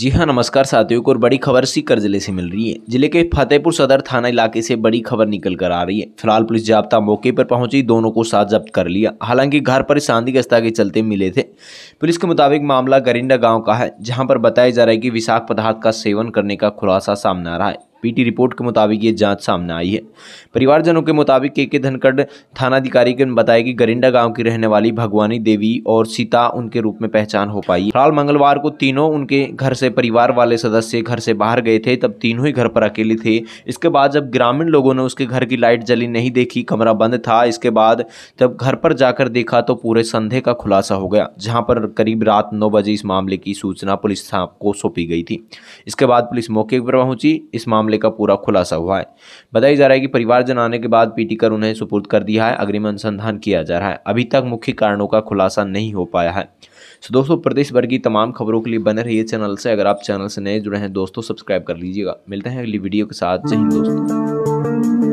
जी हाँ नमस्कार साथियों को और बड़ी खबर सीकर जिले से मिल रही है जिले के फतेहपुर सदर थाना इलाके से बड़ी खबर निकल कर आ रही है फिलहाल पुलिस जाब्ता मौके पर पहुंची दोनों को साथ जब्त कर लिया हालांकि घर पर शांति गस्ता के चलते मिले थे पुलिस के मुताबिक मामला गरिंडा गांव का है जहां पर बताया जा रहा है कि विशाख पदार्थ का सेवन करने का खुलासा सामने आ रहा है पीटी रिपोर्ट के मुताबिक ये जांच सामने आई है परिवारजनों के मुताबिक के के धनखड़ थानाधिकारी ने बताया कि गरिंडा गांव की रहने वाली भगवानी देवी और सीता उनके रूप में पहचान हो पाई फिलहाल मंगलवार को तीनों उनके घर से परिवार वाले सदस्य घर से बाहर गए थे तब तीनों ही घर पर अकेले थे इसके बाद जब ग्रामीण लोगों ने उसके घर की लाइट जली नहीं देखी कमरा बंद था इसके बाद जब घर पर जाकर देखा तो पूरे संधे का खुलासा हो गया जहाँ पर करीब रात नौ बजे इस मामले की सूचना पुलिस को सौंपी गई थी इसके बाद पुलिस मौके पर पहुंची इस मामले मामले का पूरा खुलासा हुआ है बताया जा रहा है कि परिवारजन आने के बाद पीटी कर उन्हें सुपुर्द कर दिया है अग्रिम अनुसंधान किया जा रहा है अभी तक मुख्य कारणों का खुलासा नहीं हो पाया है सो दोस्तों प्रदेश भर की तमाम खबरों के लिए बने रहिए चैनल से अगर आप चैनल से नए जुड़े हैं दोस्तों सब्सक्राइब कर लीजिएगा मिलते हैं अगली वीडियो के साथ जय हिंद दोस्तों